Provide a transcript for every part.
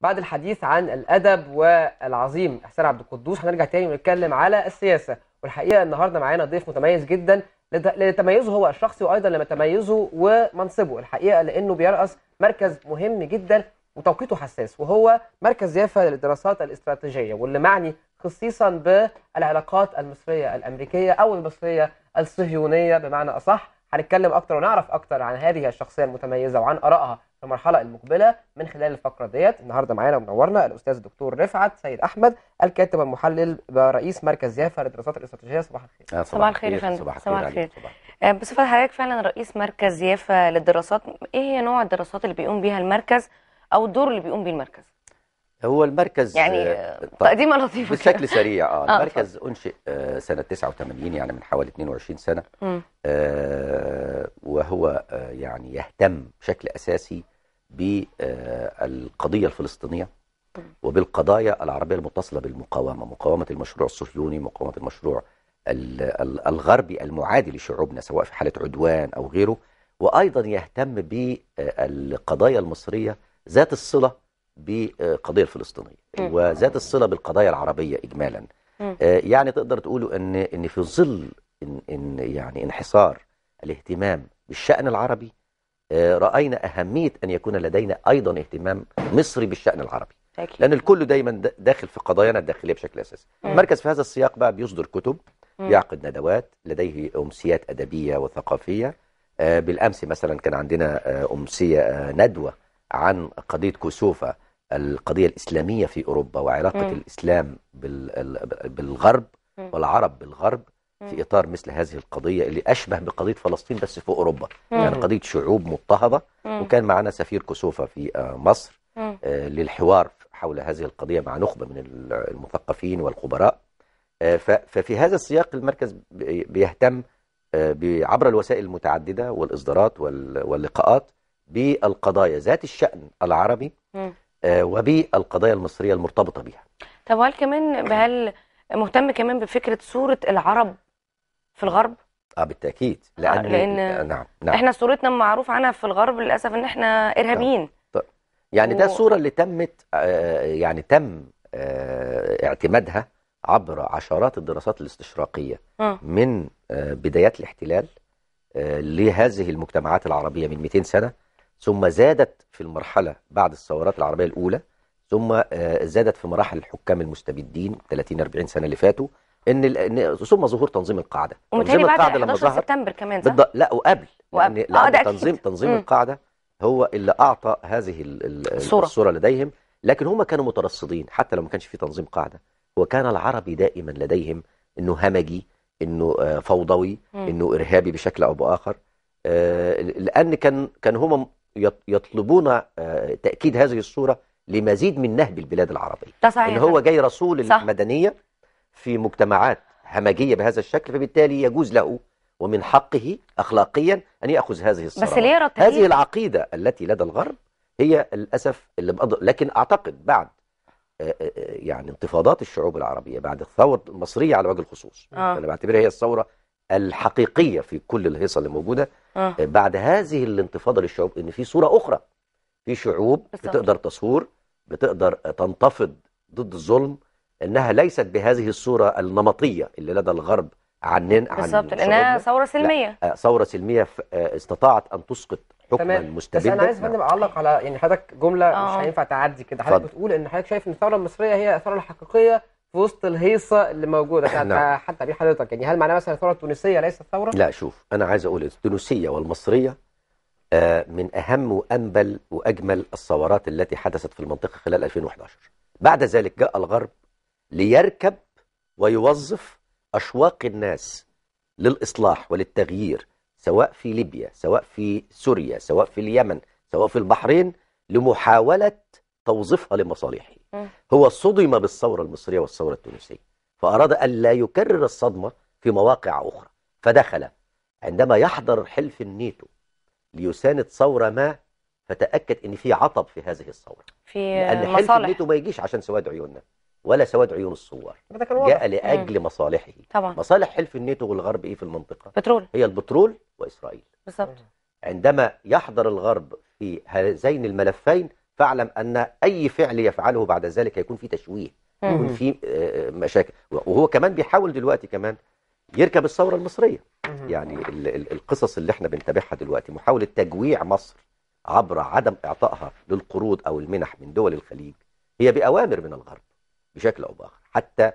بعد الحديث عن الادب والعظيم احسان عبد القدوس هنرجع تاني ونتكلم على السياسه والحقيقه النهارده معانا ضيف متميز جدا لتميزه هو الشخصي وايضا لما تميزه ومنصبه الحقيقه لانه بيرأس مركز مهم جدا وتوقيته حساس وهو مركز يافا للدراسات الاستراتيجيه واللي معني خصيصا بالعلاقات المصريه الامريكيه او المصريه الصهيونيه بمعنى اصح هنتكلم اكتر ونعرف اكتر عن هذه الشخصيه المتميزه وعن ارائها المرحله المقبله من خلال الفقره ديت النهارده معانا ومنورنا الاستاذ الدكتور رفعت سيد احمد الكاتب المحلل برئيس مركز زيافه للدراسات الاستراتيجيه صباح الخير آه، صباح الخير يا فندم صباح الخير آه، بصفه حضرتك فعلا رئيس مركز زيافه للدراسات ايه هي نوع الدراسات اللي بيقوم بيها المركز او الدور اللي بيقوم بيه المركز هو المركز يعني آه، تقديمه طيب، لطيفه بشكل سريع اه, المركز آه انشئ سنه 89 يعني من حوالي 22 سنه آه وهو يعني يهتم بشكل اساسي بالقضية الفلسطينية وبالقضايا العربية المتصلة بالمقاومة مقاومة المشروع الصهيوني مقاومة المشروع الغربي المعادي لشعوبنا سواء في حالة عدوان أو غيره وأيضا يهتم بالقضايا المصرية ذات الصلة بالقضية الفلسطينية وذات الصلة بالقضايا العربية إجمالا آه، يعني تقدر تقولوا أن, إن في ظل إن إن يعني انحصار الاهتمام بالشأن العربي آه، رأينا أهمية أن يكون لدينا أيضا اهتمام مصري بالشأن العربي أكيد. لأن الكل دايما داخل في قضايانا الداخلية بشكل أساسي المركز في هذا السياق بقى بيصدر كتب بيعقد ندوات لديه أمسيات أدبية وثقافية آه، بالأمس مثلا كان عندنا آه، أمسية ندوة عن قضية كسوفة القضية الإسلامية في أوروبا وعلاقة مم. الإسلام بالغرب والعرب بالغرب في إطار مثل هذه القضية اللي أشبه بقضية فلسطين بس في أوروبا مم. يعني قضية شعوب مضطهدة مم. وكان معنا سفير كسوفة في آه، مصر مم. آه، للحوار حول هذه القضية مع نخبة من المثقفين والخبراء آه، ففي هذا السياق المركز بيهتم عبر الوسائل المتعددة والإصدارات واللقاءات بالقضايا ذات الشأن العربي وبالقضايا المصرية المرتبطة بها طب هل كمان بهل مهتم كمان بفكرة صورة العرب في الغرب اه بالتاكيد لان, آه لأن آه، نعم نعم احنا صورتنا معروف عنها في الغرب للاسف ان احنا ارهابيين طيب. يعني ده الصوره اللي تمت آه يعني تم آه اعتمادها عبر عشرات الدراسات الاستشراقيه آه. من آه بدايات الاحتلال آه لهذه المجتمعات العربيه من 200 سنه ثم زادت في المرحله بعد الثورات العربيه الاولى ثم آه، زادت في مراحل الحكام المستبدين 30 40 سنه اللي فاتوا ان ثم ظهور تنظيم القاعده تنظيم القاعده لما ظهر سبتمبر كمان صح؟ بالض... لا وقبل وقبل آه يعني ده تنظيم أكيد. تنظيم مم. القاعده هو اللي اعطى هذه الصوره الصوره لديهم لكن هم كانوا مترصدين حتى لو ما كانش في تنظيم قاعده وكان العربي دائما لديهم انه همجي انه آه، فوضوي مم. انه ارهابي بشكل او باخر آه، لان كان كان هم يطلبون آه، تاكيد هذه الصوره لمزيد من نهب البلاد العربيه ده صحيح ان هو جاي رسول صح. المدنيه في مجتمعات همجية بهذا الشكل فبالتالي يجوز له ومن حقه أخلاقيا أن يأخذ هذه الصراعات هذه العقيدة التي لدى الغرب هي للأسف اللي بأض... لكن أعتقد بعد آه، آه، آه، يعني انتفاضات الشعوب العربية بعد الثورة المصرية على وجه الخصوص آه. يعني أنا بعتبرها هي الثورة الحقيقية في كل الهيصة اللي موجودة آه. بعد هذه الانتفاضة للشعوب إن في صورة أخرى في شعوب بتقدر تصور بتقدر تنتفض ضد الظلم انها ليست بهذه الصوره النمطيه اللي لدى الغرب عن عن بالظبط لانها ثوره سلميه لا. آه، ثوره سلميه آه، استطاعت ان تسقط حكما مستبدا بس انا عايز بقى اعلق نعم. على يعني حضرتك جمله أوه. مش آه. هينفع تعدي كده حضرتك بتقول ان حضرتك شايف ان الثوره المصريه هي الثوره الحقيقيه في وسط الهيصه اللي موجوده نعم. حتى بيه حضرتك يعني هل معناه مثلا الثوره التونسيه ليست ثوره؟ لا شوف انا عايز اقول التونسيه والمصريه من اهم وانبل واجمل الثورات التي حدثت في المنطقه خلال 2011 بعد ذلك جاء الغرب ليركب ويوظف أشواق الناس للإصلاح وللتغيير سواء في ليبيا سواء في سوريا سواء في اليمن سواء في البحرين لمحاولة توظيفها لمصالحه هو صدم بالثورة المصرية والثورة التونسية فأراد أن لا يكرر الصدمة في مواقع أخرى فدخل عندما يحضر حلف النيتو ليساند ثورة ما فتأكد أن في عطب في هذه الثورة في لأن مصالح. حلف النيتو ما يجيش عشان سواد عيوننا ولا سواد عيون الصور جاء لأجل مم. مصالحه طبعا. مصالح حلف الناتو والغرب إيه في المنطقة بترول. هي البترول وإسرائيل بالظبط عندما يحضر الغرب في هذين الملفين فاعلم أن أي فعل يفعله بعد ذلك هيكون فيه تشويه يكون فيه آه، مشاكل وهو كمان بيحاول دلوقتي كمان يركب الثورة المصرية مم. يعني القصص اللي احنا بنتابعها دلوقتي محاولة تجويع مصر عبر عدم إعطائها للقروض أو المنح من دول الخليج هي بأوامر من الغرب بشكل أو بآخر حتى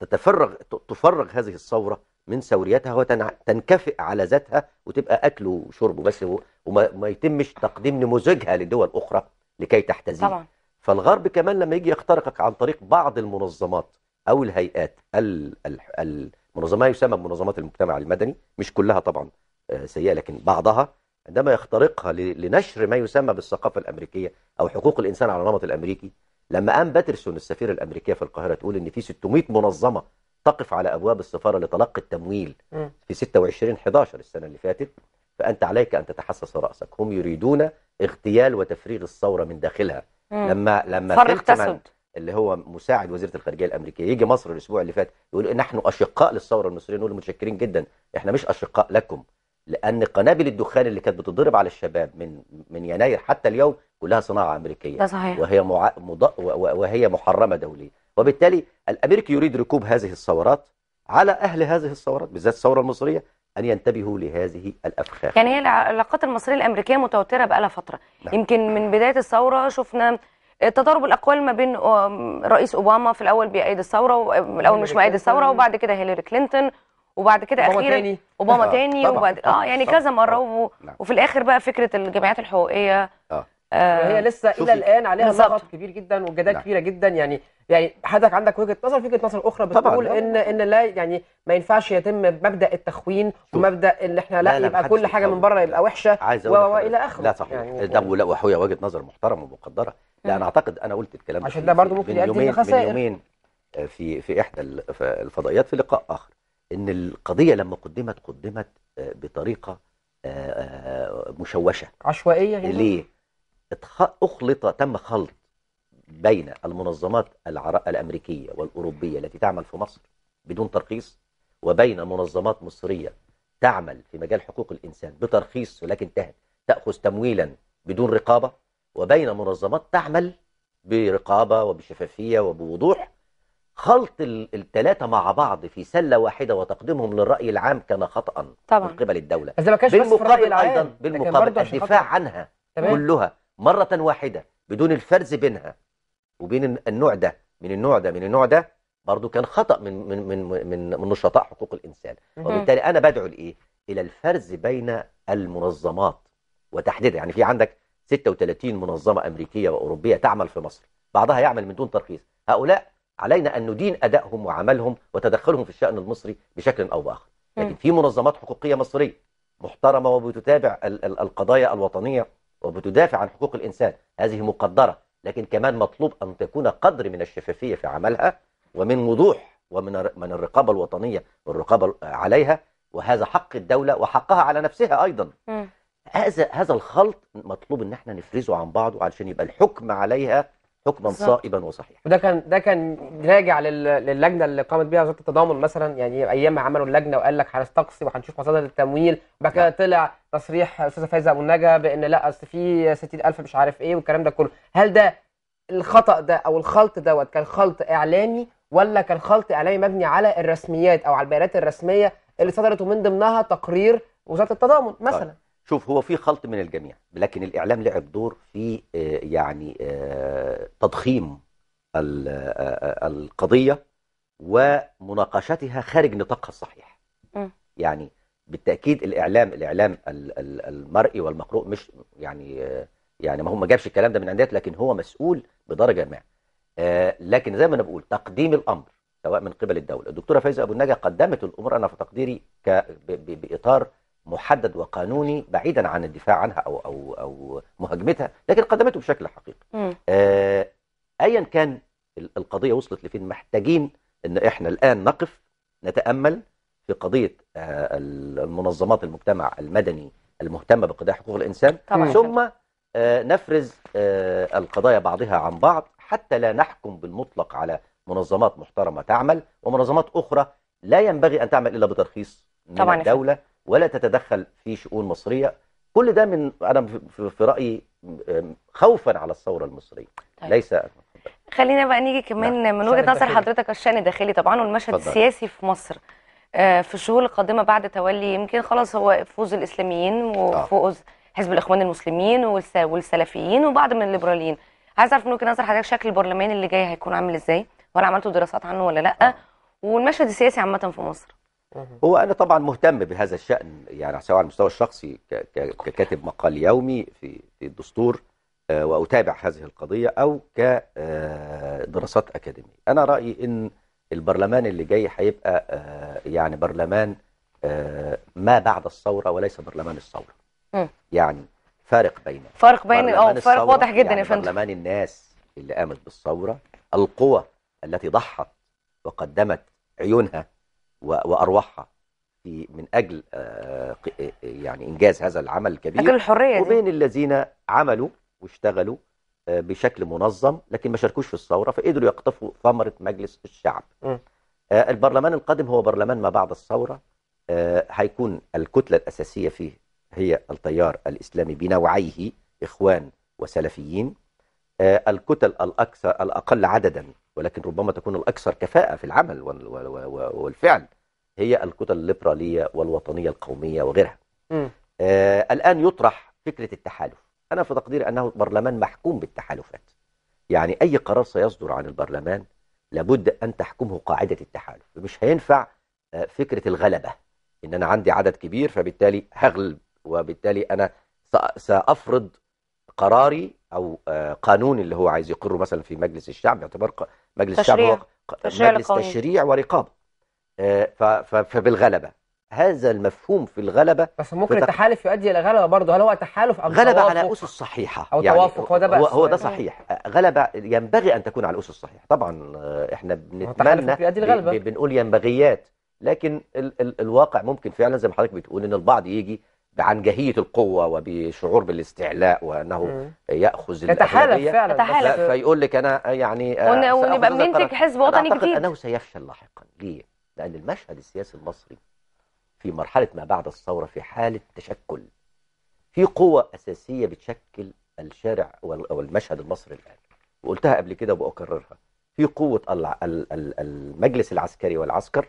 تتفرغ تفرغ هذه الثورة من ثوريتها وتنكفئ على ذاتها وتبقى أكل وشرب بس وما يتمش تقديم نموذجها لدول أخرى لكي تحتزين طبعا. فالغرب كمان لما يجي يخترقك عن طريق بعض المنظمات أو الهيئات المنظمة يسمى منظمات المجتمع المدني مش كلها طبعا آه، سيئة لكن بعضها عندما يخترقها لنشر ما يسمى بالثقافة الأمريكية أو حقوق الإنسان على النمط الأمريكي لما قام باترسون السفير الأمريكية في القاهرة تقول إن في 600 منظمة تقف على أبواب السفارة لتلقي التمويل م. في 26 11 السنة اللي فاتت فأنت عليك أن تتحسس رأسك هم يريدون اغتيال وتفريغ الثورة من داخلها م. لما لما فرق اللي هو مساعد وزيرة الخارجية الأمريكية يجي مصر الأسبوع اللي فات يقول نحن أشقاء للثورة المصرية نقول متشكرين جدا احنا مش أشقاء لكم لان قنابل الدخان اللي كانت بتضرب على الشباب من من يناير حتى اليوم كلها صناعه امريكيه ده صحيح. وهي مع... مض... وهي محرمه دوليا وبالتالي الامريكي يريد ركوب هذه الثورات على اهل هذه الثورات بالذات الثوره المصريه ان ينتبهوا لهذه الافخاخ يعني هي العلاقات المصريه الامريكيه متوتره بقى فتره نعم. يمكن من بدايه الثوره شفنا تضارب الاقوال ما بين رئيس اوباما في الاول بيأيد الثوره والاول مش مؤيد الثوره وبعد كده هيلاري كلينتون وبعد كده اخيرا تاني. اوباما آه، تاني وبعد اه يعني كذا مره آه. نعم. وفي الاخر بقى فكره الجمعيات الحقوقيه آه. آه، هي لسه الى الان عليها ضغط كبير جدا وجدال نعم. كبيره جدا يعني يعني حضرتك عندك وجهه نظر في وجهه نظر اخرى بتقول طبعاً. ان ان لا يعني ما ينفعش يتم مبدا التخوين ومبدا ان احنا لا, لا, لا يبقى كل حاجه من بره يبقى وحشه والى اخره لا صحيح يعني ده لا وهي وجهه نظر محترمه ومقدره لا انا اعتقد انا قلت الكلام عشان ده برضه ممكن يؤدي لخسائر من يومين آه، في في احدى الفضائيات في لقاء اخر ان القضيه لما قدمت قدمت آه، بطريقه آه، آه، مشوشه عشوائيه يعني ليه اخلط تم خلط بين المنظمات الامريكيه والاوروبيه التي تعمل في مصر بدون ترخيص وبين منظمات مصريه تعمل في مجال حقوق الانسان بترخيص ولكن تاخذ تمويلا بدون رقابه وبين منظمات تعمل برقابه وبشفافيه وبوضوح خلط الثلاثه مع بعض في سله واحده وتقديمهم للراي العام كان خطا طبعا من قبل الدوله بس ده بالمقابل ايضا بالمقابل الدفاع عنها تمام. كلها مره واحده بدون الفرز بينها وبين النوع ده من النوع ده من النوع ده برضه كان خطا من من من من, من نشطاء حقوق الانسان وبالتالي انا بدعو لايه الى الفرز بين المنظمات وتحديدا يعني في عندك 36 منظمه امريكيه واوروبيه تعمل في مصر بعضها يعمل من دون ترخيص هؤلاء علينا أن ندين أدائهم وعملهم وتدخلهم في الشأن المصري بشكل أو بآخر لكن في منظمات حقوقية مصرية محترمة وبتتابع القضايا الوطنية وبتدافع عن حقوق الإنسان هذه مقدرة لكن كمان مطلوب أن تكون قدر من الشفافية في عملها ومن وضوح ومن من الرقابة الوطنية والرقابة عليها وهذا حق الدولة وحقها على نفسها أيضا هذا هذا الخلط مطلوب ان احنا نفرزه عن بعضه علشان يبقى الحكم عليها حكما صائبا وصحيحا وده كان ده كان راجع للجنه اللي قامت بها وزاره التضامن مثلا يعني ايام ما عملوا اللجنه وقال لك هنستقصي وهنشوف مصادر التمويل بعد كده نعم. طلع تصريح استاذه فايزه ابو النجا بان لا اصل في 60000 مش عارف ايه والكلام ده كله هل ده الخطا ده او الخلط دوت كان خلط اعلامي ولا كان خلط اعلامي مبني على الرسميات او على البيانات الرسميه اللي صدرت ومن ضمنها تقرير وزاره التضامن طيب. مثلا طيب. شوف هو في خلط من الجميع لكن الإعلام لعب دور في آه، يعني آه، تضخيم آه، القضية ومناقشتها خارج نطاقها الصحيح يعني بالتأكيد الإعلام الإعلام المرئي والمقروء مش يعني يعني ما هو ما جابش الكلام ده من عندنا لكن هو مسؤول بدرجة ما لكن زي ما أنا بقول تقديم الأمر سواء من قبل الدولة الدكتورة فايزة أبو النجا قدمت الأمور أنا في تقديري بإطار محدد وقانوني بعيدا عن الدفاع عنها أو, أو, أو مهاجمتها لكن قدمته بشكل حقيقي آه أيا كان القضية وصلت لفين محتاجين أن إحنا الآن نقف نتأمل في قضية آه المنظمات المجتمع المدني المهتمة بقضايا حقوق الإنسان طبعا. ثم آه نفرز آه القضايا بعضها عن بعض حتى لا نحكم بالمطلق على منظمات محترمة تعمل ومنظمات أخرى لا ينبغي أن تعمل إلا بترخيص من طبعا الدولة ولا تتدخل في شؤون مصرية كل ده من أنا في رأيي خوفا على الثورة المصرية طيب. ليس خلينا بقى نيجي كمان نعم. من وجهة نظر حضرتك الشأن الداخلي طبعا والمشهد فضل. السياسي في مصر آه، في الشهور القادمة بعد تولي يمكن خلاص هو فوز الإسلاميين آه. وفوز حزب الإخوان المسلمين والسلفيين وبعض من الليبراليين عايز اعرف من وجهه نظر حضرتك شكل البرلمان اللي جاي هيكون عامل ازاي ولا عملتوا دراسات عنه ولا لا آه. والمشهد السياسي عامه في مصر هو أنا طبعا مهتم بهذا الشأن يعني سواء على المستوى الشخصي ككاتب مقال يومي في الدستور آه، وأتابع هذه القضية أو كدراسات آه، أكاديمية أنا رأيي أن البرلمان اللي جاي هيبقى آه، يعني برلمان ما بعد الثورة وليس برلمان الثورة يعني فارق بين فارق بين اه فارق واضح جدا يعني يا فندم برلمان الناس اللي قامت بالثورة القوى التي ضحت وقدمت عيونها وارواحها في من اجل آه، آه، يعني انجاز هذا العمل الكبير اجل الحريه دي. يعني. وبين الذين عملوا واشتغلوا آه، بشكل منظم لكن ما شاركوش في الثوره فقدروا يقطفوا ثمره مجلس الشعب. م. البرلمان القادم هو برلمان ما بعد الثوره هيكون الكتله الاساسيه فيه هي التيار الاسلامي بنوعيه اخوان وسلفيين الكتل الاكثر الاقل عددا ولكن ربما تكون الأكثر كفاءة في العمل والفعل هي الكتل الليبرالية والوطنية القومية وغيرها آه الآن يطرح فكرة التحالف أنا في تقديري أنه برلمان محكوم بالتحالفات يعني أي قرار سيصدر عن البرلمان لابد أن تحكمه قاعدة التحالف مش هينفع آه، فكرة الغلبة إن أنا عندي عدد كبير فبالتالي هغلب وبالتالي أنا سأفرض قراري أو آه، قانون اللي هو عايز يقره مثلا في مجلس الشعب يعتبر مجلس الشعب هو تشريع مجلس تشريع ورقابه آه، فبالغلبه هذا المفهوم في الغلبه بس ممكن فتق... التحالف يؤدي الى غلبه برضه هل هو تحالف ام غلبه توافق على اسس صحيحه او يعني توافق هو ده بس هو ده صحيح آه، غلبه ينبغي ان تكون على اسس صحيحه طبعا آه، احنا بنتمنى بنقول ينبغيات لكن ال ال الواقع ممكن فعلا زي ما حضرتك بتقول ان البعض يجي بعنجهية القوة وبشعور بالاستعلاء وأنه مم. يأخذ يتحالف فعلا فيقول لك أنا يعني آه، ونبقى بننتج حزب وطني جديد أعتقد أنه سيفشل لاحقا ليه؟ لأن المشهد السياسي المصري في مرحلة ما بعد الثورة في حالة تشكل في قوة أساسية بتشكل الشارع والمشهد المصري الآن وقلتها قبل كده وبأكررها في قوة المجلس العسكري والعسكر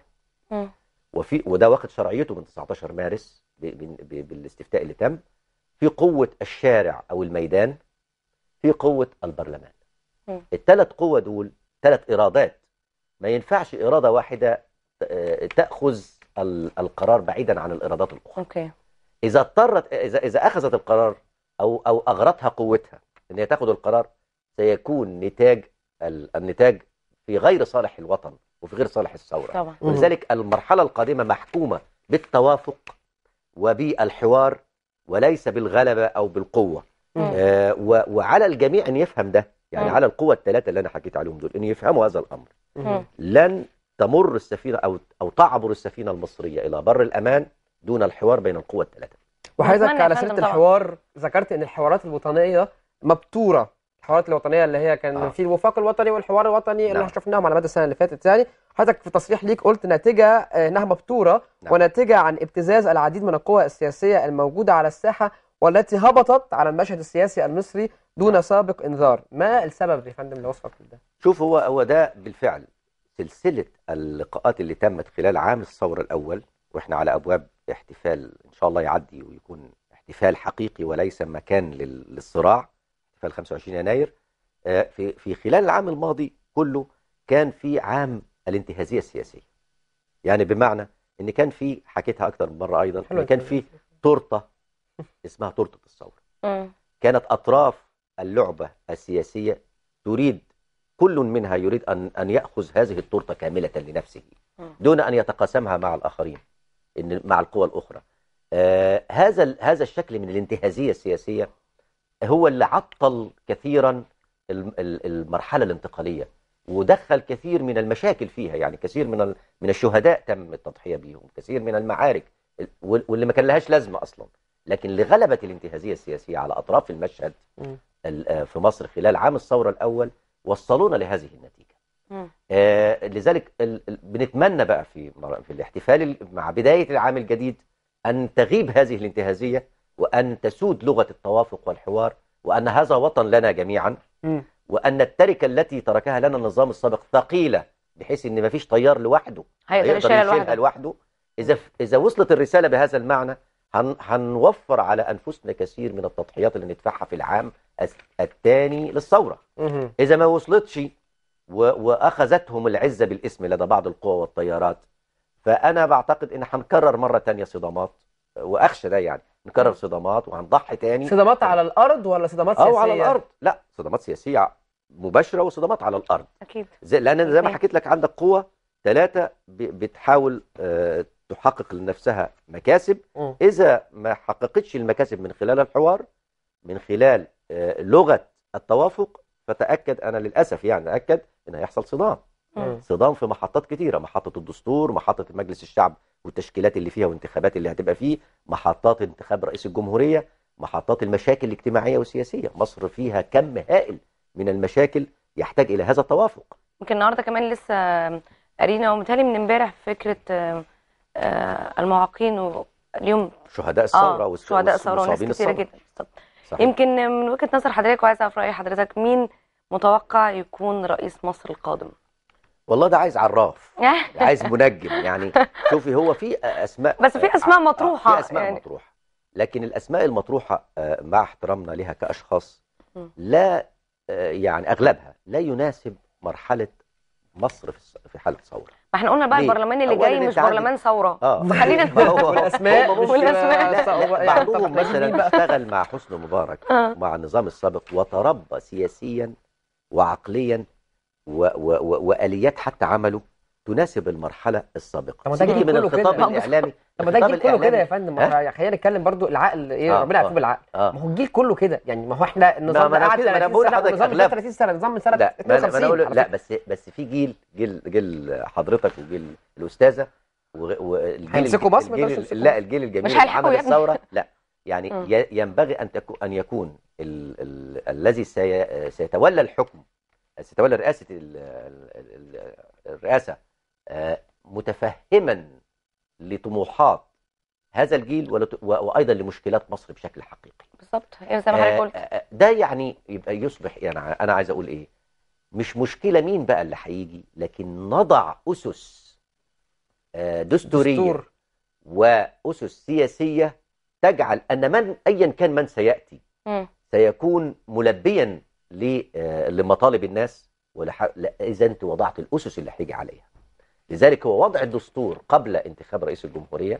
وفي وده واخد شرعيته من 19 مارس بالاستفتاء اللي تم في قوة الشارع أو الميدان في قوة البرلمان الثلاث قوة دول ثلاث إرادات ما ينفعش إرادة واحدة آه، تأخذ القرار بعيدا عن الإرادات الأخرى أوكي. إذا اضطرت إذا, إذا أخذت القرار أو أو أغرتها قوتها إن هي تاخذ القرار سيكون نتاج النتاج في غير صالح الوطن وفي غير صالح الثورة طبعا. ولذلك المرحلة القادمة محكومة بالتوافق وبالحوار وليس بالغلبة أو بالقوة آه وعلى الجميع أن يفهم ده يعني مم. على القوة الثلاثة اللي أنا حكيت عليهم دول أن يفهموا هذا الأمر مم. لن تمر السفينة أو أو تعبر السفينة المصرية إلى بر الأمان دون الحوار بين القوى الثلاثة وحضرتك على سيرة الحوار ذكرت أن الحوارات الوطنية مبتورة الحوارات الوطنيه اللي هي كان آه. في الوفاق الوطني والحوار الوطني نعم. اللي احنا شفناهم على مدى السنه اللي فاتت يعني حضرتك في تصريح ليك قلت ناتجه انها آه، مبتوره نعم. وناتجه عن ابتزاز العديد من القوى السياسيه الموجوده على الساحه والتي هبطت على المشهد السياسي المصري دون نعم. سابق انذار ما السبب يا فندم لوصفك ده شوف هو هو ده بالفعل سلسله اللقاءات اللي تمت خلال عام الثوره الاول واحنا على ابواب احتفال ان شاء الله يعدي ويكون احتفال حقيقي وليس مكان للصراع احتفال 25 يناير آه، في في خلال العام الماضي كله كان في عام الانتهازيه السياسيه يعني بمعنى ان كان في حكيتها اكتر من مره ايضا ان كان في تورته اسمها تورته الثوره آه. كانت اطراف اللعبه السياسيه تريد كل منها يريد ان ان ياخذ هذه التورته كامله لنفسه آه. دون ان يتقاسمها مع الاخرين ان مع القوى الاخرى آه هذا هذا الشكل من الانتهازيه السياسيه هو اللي عطل كثيرا المرحلة الانتقالية ودخل كثير من المشاكل فيها يعني كثير من من الشهداء تم التضحية بيهم كثير من المعارك واللي ما كان لهاش لازمة أصلا لكن لغلبة الانتهازية السياسية على أطراف المشهد آه، في مصر خلال عام الثورة الأول وصلونا لهذه النتيجة آه لذلك بنتمنى بقى في في الاحتفال مع بداية العام الجديد أن تغيب هذه الانتهازية وأن تسود لغة التوافق والحوار وأن هذا وطن لنا جميعا وأن التركة التي تركها لنا النظام السابق ثقيلة بحيث أن ما فيش طيار لوحده هيقدر يشيلها لوحده إذا, إذا وصلت الرسالة بهذا المعنى هنوفر على أنفسنا كثير من التضحيات اللي ندفعها في العام الثاني للثورة إذا ما وصلتش وأخذتهم العزة بالاسم لدى بعض القوى والطيارات فأنا بعتقد أن هنكرر مرة تانية صدامات وأخشى ده يعني نكرر صدامات وهنضحي تاني صدامات على الارض ولا صدامات سياسيه؟ او على الارض لا صدامات سياسيه مباشره وصدامات على الارض اكيد زي لان زي ما حكيت لك عندك قوه ثلاثه بتحاول آه، تحقق لنفسها مكاسب اذا ما حققتش المكاسب من خلال الحوار من خلال آه، لغه التوافق فتاكد انا للاسف يعني اكد ان هيحصل صدام صدام في محطات كتيره محطه الدستور محطه مجلس الشعب والتشكيلات اللي فيها وانتخابات اللي هتبقى فيه محطات انتخاب رئيس الجمهورية محطات المشاكل الاجتماعية والسياسية مصر فيها كم هائل من المشاكل يحتاج إلى هذا التوافق يمكن النهاردة كمان لسه قرينا ومتهيألي من امبارح فكرة آه، المعاقين اليوم آه، شهداء الثورة آه شهداء الثورة وناس كتيرة جدا صحيح. يمكن من وجهة نظر حضرتك وعايز أعرف رأي حضرتك مين متوقع يكون رئيس مصر القادم والله ده عايز عراف عايز منجم يعني شوفي هو في اسماء بس في اسماء آه، آه، مطروحه في اسماء يعني. مطروحه لكن الاسماء المطروحه آه، مع احترامنا لها كاشخاص لا يعني اغلبها لا يناسب مرحله مصر في حاله ثوره ما احنا قلنا بقى البرلمان اللي جاي مش برلمان ثوره اه فخلينا الاسماء والاسماء بعضهم مثلا اشتغل مع حسن مبارك مع النظام السابق وتربى سياسيا وعقليا و و و واليات حتى عمله تناسب المرحله السابقه سيبك من الخطاب الاعلامي طب ما ده الجيل كله كده يا فندم خلينا نتكلم برضو العقل ايه آه ربنا يعافيه بالعقل آه ما هو الجيل كله كده يعني ما هو احنا النظام ده قعد 30 سنه نظام ده 30 سنه نظام من سنه 52 لا, لا بس بس في جيل جيل جيل حضرتك وجيل الاستاذه والجيل هيمسكوا بصمه لا الجيل الجميل اللي عمل الثوره لا يعني آه. ينبغي ان ان يكون الذي سيتولى الحكم ستولى رئاسه الرئاسه آه، متفهما لطموحات هذا الجيل وايضا لمشكلات مصر بشكل حقيقي بالظبط يعني زي ما حضرتك آه، قلت آه، ده يعني يبقى يصبح يعني انا عايز اقول ايه مش مشكله مين بقى اللي هيجي لكن نضع اسس دستوريه دستور. واسس سياسيه تجعل ان من ايا كان من سياتي م. سيكون ملبيا آه، لمطالب الناس اذا انت وضعت الاسس اللي هيجي عليها لذلك هو وضع الدستور قبل انتخاب رئيس الجمهوريه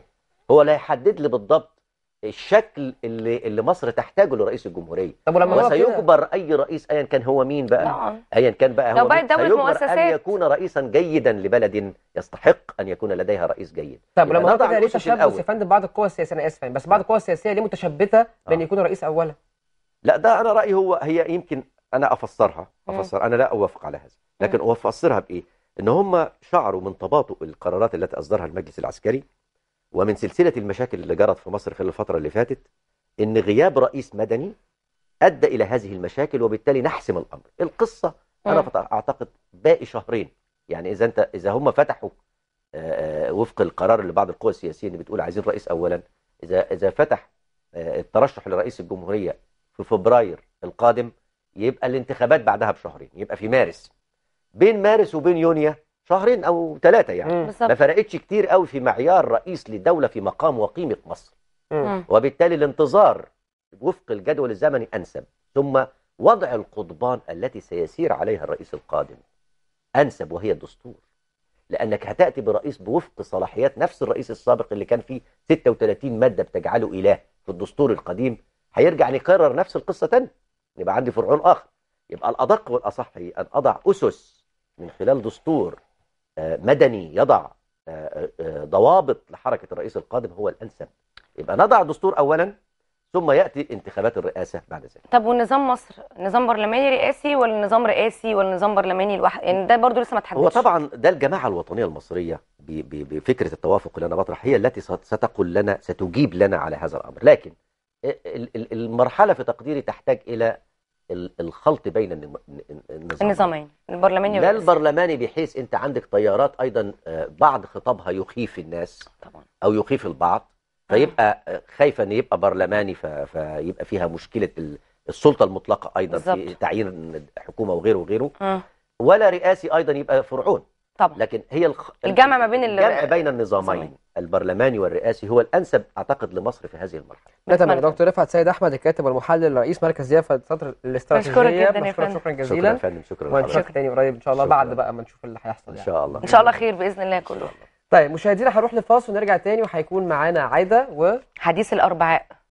هو لا يحدد لي بالضبط الشكل اللي اللي مصر تحتاجه لرئيس الجمهوريه طب ولما وسيجبر اي رئيس ايا كان هو مين بقى نعم. ايا كان بقى هو لو بقى ان يكون رئيسا جيدا لبلد يستحق ان يكون لديها رئيس جيد طب لما نضع ليه تشبث يا فندم بعض القوى السياسيه انا اسف يعني، بس بعض نعم. القوى السياسيه ليه متشبثه بان آه. يكون رئيس اولا لا ده انا رايي هو هي يمكن انا افسرها افسر انا لا اوافق على هذا لكن افسرها بايه ان هم شعروا من تباطؤ القرارات التي اصدرها المجلس العسكري ومن سلسله المشاكل اللي جرت في مصر خلال الفتره اللي فاتت ان غياب رئيس مدني ادى الى هذه المشاكل وبالتالي نحسم الامر القصه انا اعتقد باقي شهرين يعني اذا انت اذا هم فتحوا وفق القرار اللي بعض القوى السياسيه اللي بتقول عايزين رئيس اولا اذا اذا فتح الترشح لرئيس الجمهوريه في فبراير القادم يبقى الانتخابات بعدها بشهرين يبقى في مارس بين مارس وبين يونيو شهرين او ثلاثه يعني ما فرقتش كتير قوي في معيار رئيس لدوله في مقام وقيمه مصر مم. وبالتالي الانتظار وفق الجدول الزمني انسب ثم وضع القضبان التي سيسير عليها الرئيس القادم انسب وهي الدستور لانك هتاتي برئيس بوفق صلاحيات نفس الرئيس السابق اللي كان فيه 36 ماده بتجعله اله في الدستور القديم هيرجع يكرر نفس القصه تاني يبقى عندي فرعون آخر يبقى الأدق والأصح أن أضع أسس من خلال دستور آه، مدني يضع آه، آه، ضوابط لحركة الرئيس القادم هو الأنسب يبقى نضع دستور أولا ثم يأتي انتخابات الرئاسة بعد ذلك طب والنظام مصر نظام برلماني رئاسي ولا نظام رئاسي ولا نظام برلماني لوحده يعني ده برضو لسه ما تحددش هو طبعا ده الجماعة الوطنيه المصرية بفكرة التوافق اللي أنا بطرح هي التي ستقول لنا ستجيب لنا على هذا الأمر لكن المرحله في تقديري تحتاج الى الخلط بين النظامين النظامين البرلماني لا البرلماني بحيث انت عندك تيارات ايضا آه، بعض خطابها يخيف الناس طبعا او يخيف البعض فيبقى آه. آه، خايفه ان يبقى برلماني فيبقى فيها مشكله السلطه المطلقه ايضا بالزبط. في تعيين حكومه وغيره وغيره أه. ولا رئاسي ايضا يبقى فرعون طبعا لكن هي الخ... الجمع ما بين الجمع بين النظامين صمين. البرلماني والرئاسي هو الانسب اعتقد لمصر في هذه المرحله نتمنى دكتور رفعت سيد احمد الكاتب والمحلل رئيس مركز ضيافه سطر الاستراتيجيه مشكورك جدا شكرا جزيلا شكرا يا فندم شكرا ونشوفك تاني قريب ان شاء الله بعد بقى ما نشوف اللي هيحصل يعني. ان شاء الله ان شاء الله خير باذن الله كله طيب مشاهدينا هنروح لفاصل ونرجع تاني وهيكون معانا عايده و حديث الاربعاء